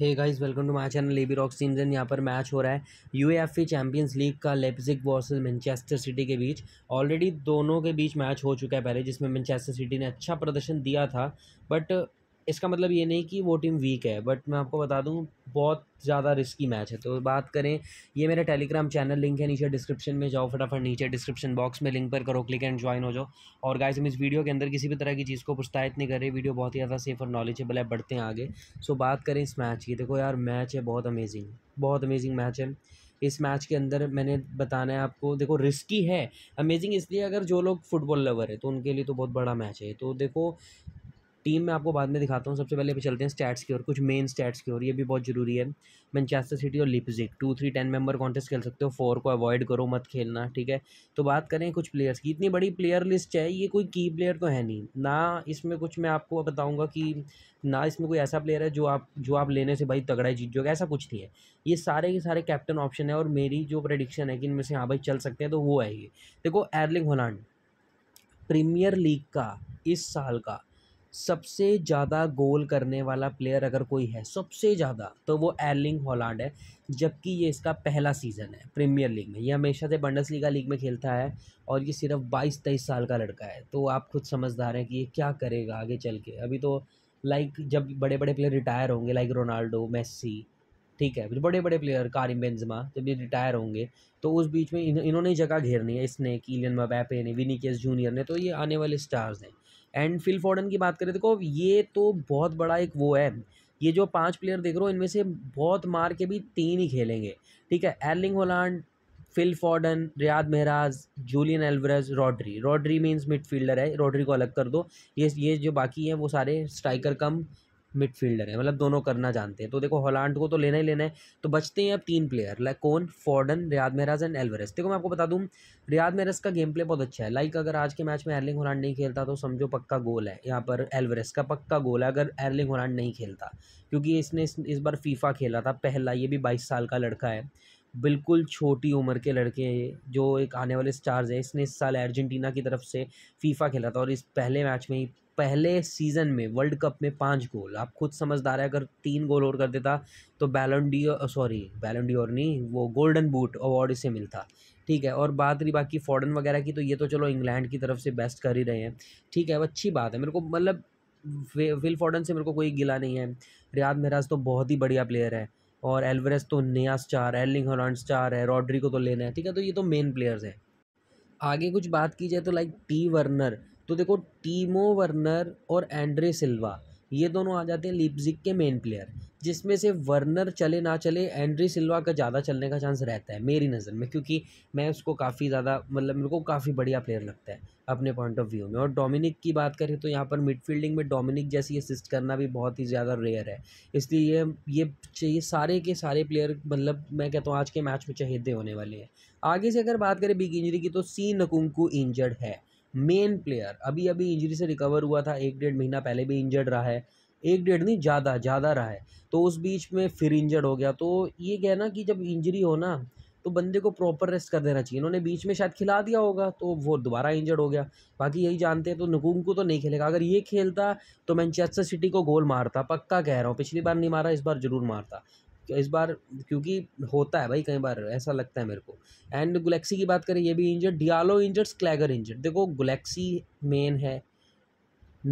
hey guys welcome to my channel लेबी रॉक सीमजन यहाँ पर मैच हो रहा है यूएफए चैंपियंस लीग का लेपजिक वर्सेस मैनचेस्टर सिटी के बीच ऑलरेडी दोनों के बीच मैच हो चुका है पहले जिसमें मैनचेस्टर सिटी ने अच्छा प्रदर्शन दिया था बट इसका मतलब ये नहीं कि वो टीम वीक है बट मैं आपको बता दूँ बहुत ज़्यादा रिस्की मैच है तो बात करें ये मेरा टेलीग्राम चैनल लिंक है नीचे डिस्क्रिप्शन में जाओ फटाफट नीचे डिस्क्रिप्शन बॉक्स में लिंक पर करो क्लिक एंड ज्वाइन हो जाओ और गाइस हम इस वीडियो के अंदर किसी भी तरह की चीज़ को प्रोत्साहित नहीं कर रहे वीडियो बहुत ही ज़्यादा सेफ और नॉलेजेबल है बढ़ते हैं आगे सो बात करें इस मैच की देखो यार मैच है बहुत अमेजिंग बहुत अमेजिंग मैच है इस मैच के अंदर मैंने बताना है आपको देखो रिस्की है अमेजिंग इसलिए अगर जो लोग फुटबॉल लवर है तो उनके लिए तो बहुत बड़ा मैच है तो देखो टीम में आपको बाद में दिखाता हूँ सबसे पहले अभी चलते हैं स्टैट्स की ओर कुछ मेन स्टैट्स की ओर ये भी बहुत जरूरी है मैनचेस्टर सिटी और Leipzig two three ten member contest खेल सकते हो फोर को अवॉइड करो मत खेलना ठीक है तो बात करें कुछ प्लेयर्स की इतनी बड़ी प्लेयर लिस्ट है ये कोई की प्लेयर तो है नहीं ना इसमें कुछ मैं आपको बताऊँगा कि ना इसमें कोई ऐसा प्लेयर है जो आप जो आप लेने से भाई तगड़ा जीत जोगे ऐसा कुछ नहीं है ये सारे के सारे कैप्टन ऑप्शन है और मेरी जो प्रडिक्शन है कि इनमें से हाँ भाई चल सकते हैं तो वो है ये देखो एरलिंग होलांड प्रीमियर लीग का इस साल का सबसे ज़्यादा गोल करने वाला प्लेयर अगर कोई है सबसे ज़्यादा तो वो एर्लिंग हॉलांड है जबकि ये इसका पहला सीज़न है प्रीमियर लीग में ये हमेशा से बंडस लीगा लीग में खेलता है और ये सिर्फ बाईस तेईस साल का लड़का है तो आप खुद समझदार हैं कि ये क्या करेगा आगे चल के अभी तो लाइक जब बड़े बड़े प्लेयर रिटायर होंगे लाइक रोनाल्डो मेसी ठीक है बड़े बड़े प्लेयर कारिम बेंजमा जब ये रिटायर होंगे तो उस बीच में इन्होंने जगह घेरनी है इसने कीलियन मबैपे ने विनी केस जूनियर ने तो ये आने वाले स्टार्स हैं एंड फिल फोर्डन की बात करें देखो ये तो बहुत बड़ा एक वो है ये जो पांच प्लेयर देख रहे हो इनमें से बहुत मार के भी तीन ही खेलेंगे ठीक है Erling Haaland Phil Foden Riyad Mahrez Julian Alvarez Rodri Rodri means midfielder है रॉड्री को अलग कर दो ये ये जो बाकी हैं वो सारे स्ट्राइकर कम मिडफील्डर है मतलब दोनों करना जानते हैं तो देखो हॉलांड को तो लेना ही लेना है तो बचते हैं अब तीन प्लेयर लाइक कौन फॉर्डन रियाद महराज एंड एलवरेस देखो मैं आपको बता दूँ रियाद महराज का गेम प्ले बहुत अच्छा है लाइक अगर आज के मैच में एरलिंग हॉलैंड नहीं खेलता तो समझो पक्का गोल है यहाँ पर एलवरेस का पक्का गोल है अगर एर्लिंग होलांड नहीं खेलता क्योंकि इसने इस, इस बार फीफा खेला था पहला ये भी बाईस साल का लड़का है बिल्कुल छोटी उम्र के लड़के जो एक आने वाले स्टार्स हैं इसने इस साल अर्जेंटीना की तरफ से फीफा खेला था और इस पहले मैच में ही पहले सीज़न में वर्ल्ड कप में पाँच गोल आप खुद समझदार है अगर तीन गोल और कर देता तो बैलोंडी सॉरी बैलोंडी और नहीं वो गोल्डन बूट अवार्ड इसे मिलता ठीक है और बात रही बाकी फॉर्डन वगैरह की तो ये तो चलो इंग्लैंड की तरफ से बेस्ट कर ही रहे हैं ठीक है अच्छी बात है मेरे को मतलब विल फॉर्डन से मेरे को कोई गिला नहीं है रियाद महराज तो बहुत ही बढ़िया प्लेयर तो है और एलवरेज तो नया स्टार है एलिंग हॉलैंड स्टार है रॉड्री को तो लेना है ठीक है तो ये तो मेन प्लेयर्स हैं आगे कुछ बात की जाए तो लाइक टी वर्नर तो देखो टीमो वर्नर और एंड्रे सिल्वा ये दोनों आ जाते हैं लिप्जिक के मेन प्लेयर जिसमें से वर्नर चले ना चले एंड्री सिल्वा का ज़्यादा चलने का चांस रहता है मेरी नज़र में क्योंकि मैं उसको काफ़ी ज़्यादा मतलब मेरे को काफ़ी बढ़िया प्लेयर लगता है अपने पॉइंट ऑफ व्यू में और डोमिनिक की बात करें तो यहाँ पर मिडफील्डिंग में डोमिनिक जैसी असिस्ट करना भी बहुत ही ज़्यादा रेयर है इसलिए ये चाहिए सारे के सारे प्लेयर मतलब मैं कहता हूँ आज के मैच में चहेदे होने वाले हैं आगे से अगर बात करें बिग इंजरी की तो सी नकुंकू इंजर्ड है मेन प्लेयर अभी अभी इंजरी से रिकवर हुआ था एक डेढ़ महीना पहले भी इंजर्ड रहा है एक डेढ़ नहीं ज़्यादा ज़्यादा रहा है तो उस बीच में फिर इंजर्ड हो गया तो ये क्या ना कि जब इंजरी हो ना तो बंदे को प्रॉपर रेस्ट कर देना चाहिए इन्होंने बीच में शायद खिला दिया होगा तो वो दोबारा इंजर्ड हो गया बाकी यही जानते हैं तो नकूम को तो नहीं खेलेगा अगर ये खेलता तो मैनचेस्टर सिटी को गोल मारता पक्का कह रहा हूँ पिछली बार नहीं मारा इस बार ज़रूर मारता तो इस बार क्योंकि होता है भाई कई बार ऐसा लगता है मेरे को एंड गुलेक्सी की बात करें ये भी इंजर्ड डियालो इंजर्ड क्लैगर इंजर्ड देखो गुलेक्सी मेन है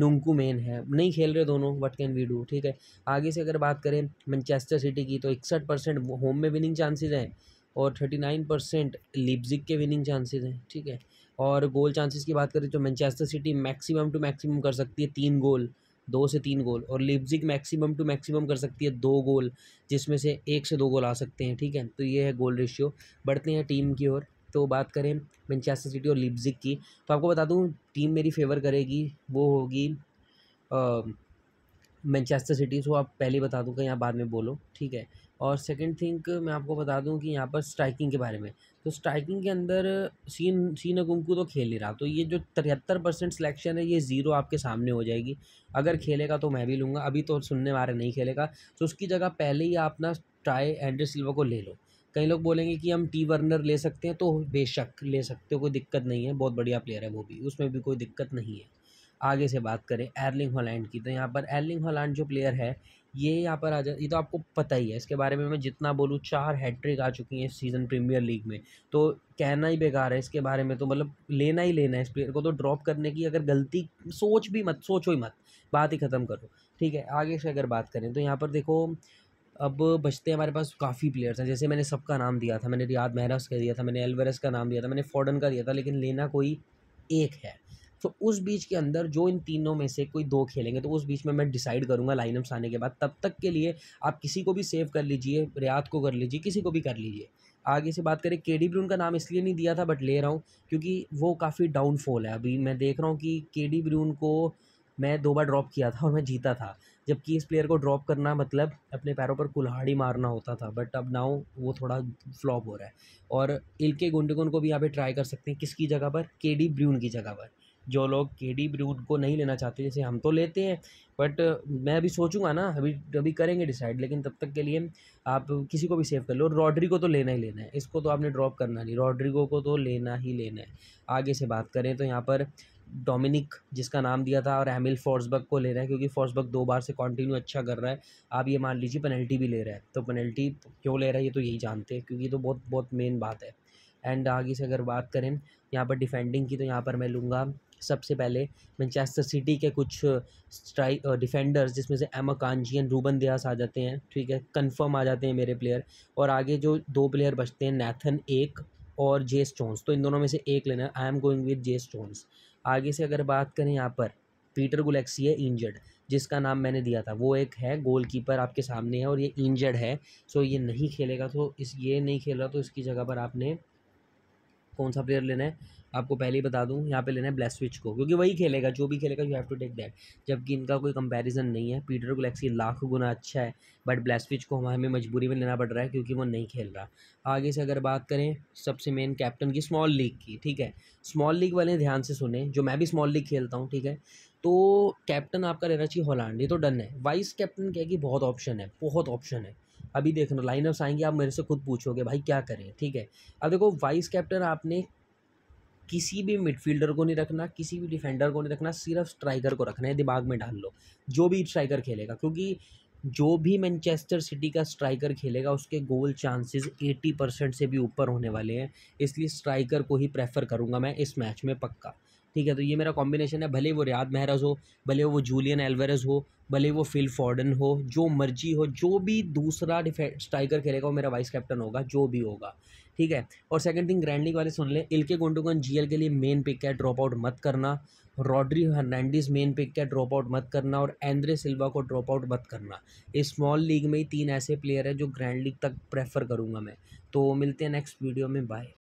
नुंकू मेन है नहीं खेल रहे दोनों वट कैन वी डू ठीक है आगे से अगर बात करें मैनचेस्टर सिटी की तो इकसठ परसेंट होम में विनिंग चांसेज हैं और थर्टी नाइन परसेंट लिप्जिक के विनिंग चांसेज हैं ठीक है और गोल चांसेस की बात करें तो Manchester City maximum two maximum कर सकती है तीन गोल दो से तीन गोल और लिप्जिक मैक्सिमम टू मैक्सिमम कर सकती है दो गोल जिसमें से एक से दो गोल आ सकते हैं ठीक है तो ये है गोल रेशियो बढ़ते हैं टीम की ओर तो बात करें मैनचेस्टर सिटी और लिप्जिक की तो आपको बता दूँ टीम मेरी फेवर करेगी वो होगी मैनचेस्टर सिटी सो आप पहले बता दूँ कहीं आप बाद में बोलो ठीक है और सेकंड थिंक मैं आपको बता दूं कि यहाँ पर स्ट्राइकिंग के बारे में तो स्ट्राइकिंग के अंदर सीन सीन अगुंकू तो खेल ही रहा तो ये जो तिहत्तर परसेंट सिलेक्शन है ये ज़ीरो आपके सामने हो जाएगी अगर खेलेगा तो मैं भी लूँगा अभी तो सुनने वाले नहीं खेलेगा तो उसकी जगह पहले ही आप ना ट्राई एंड्रे सिल्वा को ले लो कई लोग बोलेंगे कि हम टी वर्नर ले सकते हैं तो बेशक ले सकते हो कोई दिक्कत नहीं है बहुत बढ़िया प्लेयर है वो भी उसमें भी कोई दिक्कत नहीं है आगे से बात करें एर्लिंग हॉलैंड की तो यहाँ पर एर्लिंग हॉलैंड जो प्लेयर है ये यहाँ पर आ जाए ये तो आपको पता ही है इसके बारे में मैं जितना बोलूँ चार हैट्रिक आ चुकी हैं इस सीज़न प्रीमियर लीग में तो कहना ही बेकार है इसके बारे में तो मतलब लेना ही लेना है इस प्लेयर को तो ड्रॉप करने की अगर गलती सोच भी मत सोचो ही मत बात ही ख़त्म करो ठीक है आगे से अगर बात करें तो यहाँ पर देखो अब बचते हैं हमारे पास काफ़ी प्लेयर्स हैं जैसे मैंने सबका नाम दिया था मैंने रियाद महराज का दिया था मैंने एलवेरस का नाम दिया था मैंने फॉर्डन का दिया था लेकिन लेना कोई एक है सो उस बीच के अंदर जो इन तीनों में से कोई दो खेलेंगे तो उस बीच में मैं डिसाइड करूँगा लाइनअप्स आने के बाद तब तक के लिए आप किसी को भी सेव कर लीजिए रियात को कर लीजिए किसी को भी कर लीजिए आगे से बात करें के डी ब्रून का नाम इसलिए नहीं दिया था बट ले रहा हूँ क्योंकि वो काफ़ी डाउनफॉल है अभी मैं देख रहा हूँ कि के डी ब्रून को मैं दो बार ड्रॉप किया था और मैं जीता था जबकि इस प्लेयर को ड्रॉप करना मतलब अपने पैरों पर कुल्हाड़ी मारना होता था बट अब नाउ वो थोड़ा फ्लॉप हो रहा है और इल्के गुंडगुन को भी यहाँ पे ट्राई कर सकते हैं किसकी जगह पर के डी ब्रून की जगह पर जो लोग के डी ब्रूड को नहीं लेना चाहते जैसे हम तो लेते हैं बट मैं अभी सोचूंगा ना अभी अभी करेंगे डिसाइड लेकिन तब तक के लिए आप किसी को भी सेव कर लो रॉड्री को तो लेना ही लेना है इसको तो आपने ड्रॉप करना नहीं रॉड्रिगो को तो लेना ही लेना है आगे से बात करें तो यहाँ पर डोमिनिक जिसका नाम दिया था और एमिल फोर्सबर्ग को ले रहा है क्योंकि फोर्सबर्ग दो बार से कंटिन्यू अच्छा कर रहा है आप ये मान लीजिए पेनल्टी भी ले रहा है तो पेनल्टी क्यों ले रहा है ये तो यही जानते हैं क्योंकि ये तो बहुत बहुत मेन बात है एंड आगे से अगर बात करें यहाँ पर डिफेंडिंग की तो यहाँ पर मैं लूँगा सबसे पहले मैनचेस्टर सिटी के कुछ स्ट्राइक डिफेंडर्स जिसमें से एमा कांजियन रूबन दियास आ जाते हैं ठीक है कंफर्म आ जाते हैं मेरे प्लेयर और आगे जो दो प्लेयर बचते हैं नैथन एक और जेस स्टोन्स तो इन दोनों में से एक लेना आई एम गोइंग विद जेस स्टोन्स आगे से अगर बात करें यहाँ पर पीटर गुलेक्सी है इंजर्ड जिसका नाम मैंने दिया था वो एक है गोलकीपर आपके सामने है और ये इंजर्ड है सो ये नहीं खेलेगा तो इस ये नहीं खेल रहा तो इसकी जगह पर आपने कौन सा प्लेयर लेना है आपको पहले ही बता दूँ यहाँ पे लेना है ब्लैसविच को क्योंकि वही खेलेगा जो भी खेलेगा you have to take that जबकि इनका कोई कंपैरिजन नहीं है पीटर गलेक्सी लाख गुना अच्छा है बट ब्लैसविच को हमें मजबूरी में लेना पड़ रहा है क्योंकि वो नहीं खेल रहा आगे से अगर बात करें सबसे मेन कैप्टन की स्मॉल लीग की ठीक है स्मॉल लीग वाले ध्यान से सुने जो मैं भी स्मॉल लीग खेलता हूँ ठीक है तो कैप्टन आपका रहना चाहिए हॉलैंड ये तो डन है वाइस कैप्टन क्या कि बहुत ऑप्शन है बहुत ऑप्शन है अभी देख लो लाइनअप्स आएंगे आप मेरे से खुद पूछोगे भाई क्या करें ठीक है अब देखो वाइस कैप्टन आपने किसी भी मिडफील्डर को नहीं रखना किसी भी डिफेंडर को नहीं रखना सिर्फ स्ट्राइकर को रखना है दिमाग में डाल लो जो भी स्ट्राइकर खेलेगा क्योंकि जो भी मैनचेस्टर सिटी का स्ट्राइकर खेलेगा उसके गोल चांसेस 80 परसेंट से भी ऊपर होने वाले हैं इसलिए स्ट्राइकर को ही प्रेफर करूँगा मैं इस मैच में पक्का ठीक है तो ये मेरा कॉम्बिनेशन है भले वो रियाद महरज हो भले वो जूलियन एल्वेरज हो भले वो फिल फॉर्डन हो जो मर्जी हो जो भी दूसरा स्ट्राइकर खेलेगा वो मेरा वाइस कैप्टन होगा जो भी होगा ठीक है और सेकंड थिंग ग्रैंड लीग वाले सुन लें इल्के गोंडोगन जीएल के लिए मेन पिक है ड्रॉप आउट मत करना रॉड्री हर्नैंडिस मेन पिक है ड्रॉप आउट मत करना और एंद्रे सिल्वा को ड्रॉप आउट मत करना इस स्मॉल लीग में ही तीन ऐसे प्लेयर हैं जो ग्रैंड लीग तक प्रेफर करूँगा मैं तो मिलते हैं नेक्स्ट वीडियो में बाय